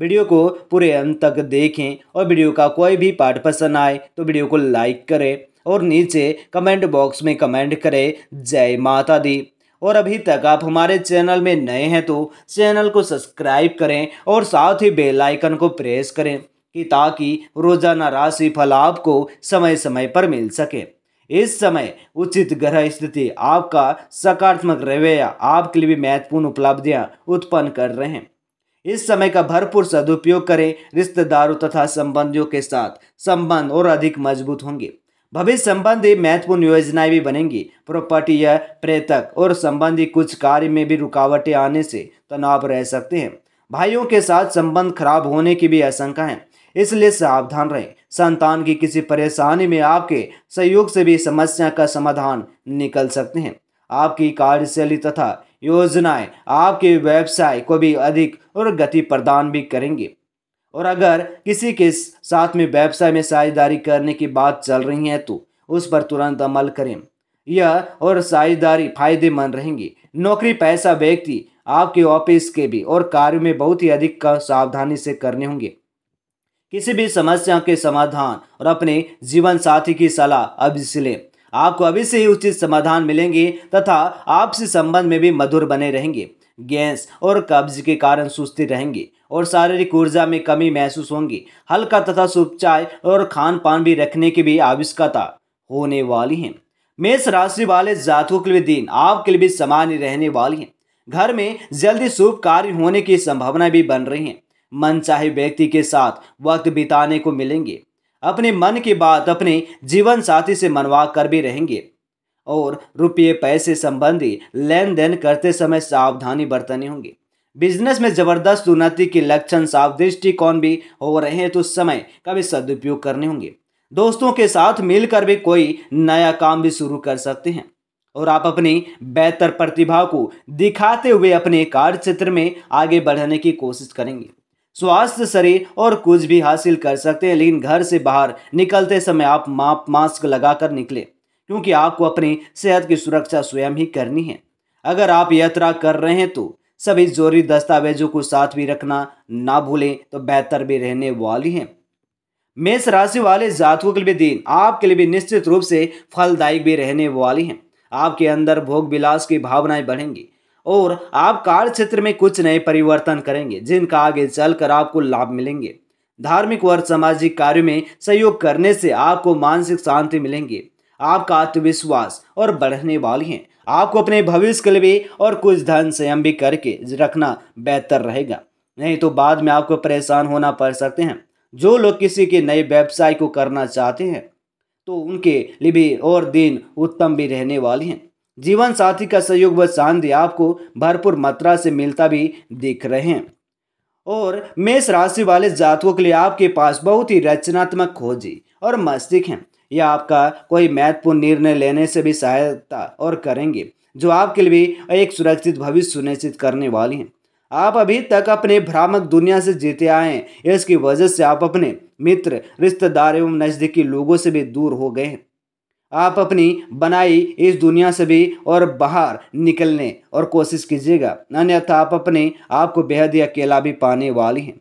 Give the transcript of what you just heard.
video को पूरे अंत तक देखें और वीडियो का कोई भी पार्ट पसंद आए तो वीडियो को लाइक करें और नीचे कमेंट बॉक्स में कमेंट करें जय माता दी और अभी तक आप हमारे चैनल में नए हैं तो चैनल को सब्सक्राइब करें और साथ ही बेल आइकन को प्रेस करें कि ताकि रोजाना राशि फल आपको समय समय पर मिल सके इस समय उचित ग्रह स्थिति आपका सकारात्मक रवैया आपके लिए भी महत्वपूर्ण उपलब्धियां उत्पन्न कर रहे हैं इस समय का भरपूर सदुपयोग करें रिश्तेदारों तथा संबंधियों के साथ संबंध और अधिक मजबूत होंगे भविष्य संबंधी महत्वपूर्ण योजनाएं भी बनेंगी प्रॉपर्टी या पर्यटक और संबंधी कुछ कार्य में भी रुकावटें आने से तनाव रह सकते हैं भाइयों के साथ संबंध खराब होने की भी आशंका है इसलिए सावधान रहें संतान की किसी परेशानी में आपके सहयोग से भी समस्या का समाधान निकल सकते हैं आपकी कार्यशैली तथा योजनाएं आपके व्यवसाय को भी अधिक और गति प्रदान भी करेंगे और अगर किसी के साथ में व्यवसाय में साझेदारी करने की बात चल रही है तो उस पर तुरंत अमल करें यह और साझेदारी फायदेमंद रहेंगी नौकरी पैसा व्यक्ति आपके ऑफिस के भी और कार्य में बहुत ही अधिक का सावधानी से करने होंगे किसी भी समस्या के समाधान और अपने जीवन साथी की सलाह अब से लें आपको अभी से ही उचित समाधान मिलेंगे तथा आपसी संबंध में भी मधुर बने रहेंगे गैस और कब्ज के कारण सुस्ती रहेंगे और शारीरिक ऊर्जा में कमी महसूस होंगी हल्का तथा सुपचाय और खान पान भी रखने की भी आवश्यकता होने वाली है मेष राशि वाले जातकों के लिए दिन आपके लिए भी सामान्य रहने वाली है घर में जल्दी शुभ कार्य होने की संभावना भी बन रही है मन चाहे व्यक्ति के साथ वक्त बिताने को मिलेंगे अपने मन की बात अपने जीवन साथी से मनवा कर भी रहेंगे और रुपये पैसे संबंधी लेन देन करते समय सावधानी बरतनी होगी बिजनेस में जबरदस्त उन्नति के लक्षण साफ दृष्टिकोण भी हो रहे हैं तो उस समय का भी सदुपयोग करने होंगे दोस्तों के साथ मिलकर भी कोई नया काम भी शुरू कर सकते हैं और आप अपनी बेहतर प्रतिभा को दिखाते हुए अपने कार्य क्षेत्र में आगे बढ़ने की कोशिश करेंगे स्वास्थ्य शरीर और कुछ भी हासिल कर सकते हैं लेकिन घर से बाहर निकलते समय आप माप मास्क लगाकर निकले क्योंकि आपको अपनी सेहत की सुरक्षा स्वयं ही करनी है अगर आप यात्रा कर रहे हैं तो सभी जरूरी दस्तावेजों को साथ भी रखना ना भूलें तो बेहतर भी रहने वाली हैं मेष राशि वाले जातकों के लिए दिन आपके लिए भी निश्चित रूप से फलदायक भी रहने वाली हैं आपके अंदर भोग विलास की भावनाएं बढ़ेंगी और आप कार्य क्षेत्र में कुछ नए परिवर्तन करेंगे जिनका आगे चलकर आपको लाभ मिलेंगे धार्मिक और सामाजिक कार्यों में सहयोग करने से आपको मानसिक शांति मिलेंगे आपका आत्मविश्वास और बढ़ने वाली हैं आपको अपने भविष्य के लिए और कुछ धन संयम भी करके रखना बेहतर रहेगा नहीं तो बाद में आपको परेशान होना पड़ सकते हैं जो लोग किसी के नए व्यवसाय को करना चाहते हैं तो उनके लिए भी और दिन उत्तम भी रहने वाले हैं जीवन साथी का सहयोग व शांति आपको भरपूर मात्रा से मिलता भी दिख रहे हैं और मेष राशि वाले जातकों के लिए आपके पास बहुत ही रचनात्मक खोजी और मस्तिष्क हैं यह आपका कोई महत्वपूर्ण निर्णय लेने से भी सहायता और करेंगे जो आपके लिए भी एक सुरक्षित भविष्य सुनिश्चित करने वाली हैं आप अभी तक अपने भ्रामक दुनिया से जीते आए हैं इसकी वजह से आप अपने मित्र रिश्तेदार एवं नज़दीकी लोगों से भी दूर हो गए हैं आप अपनी बनाई इस दुनिया से भी और बाहर निकलने और कोशिश कीजिएगा अन्यथा आप अपने आप को बेहद ही अकेला भी पाने वाली हैं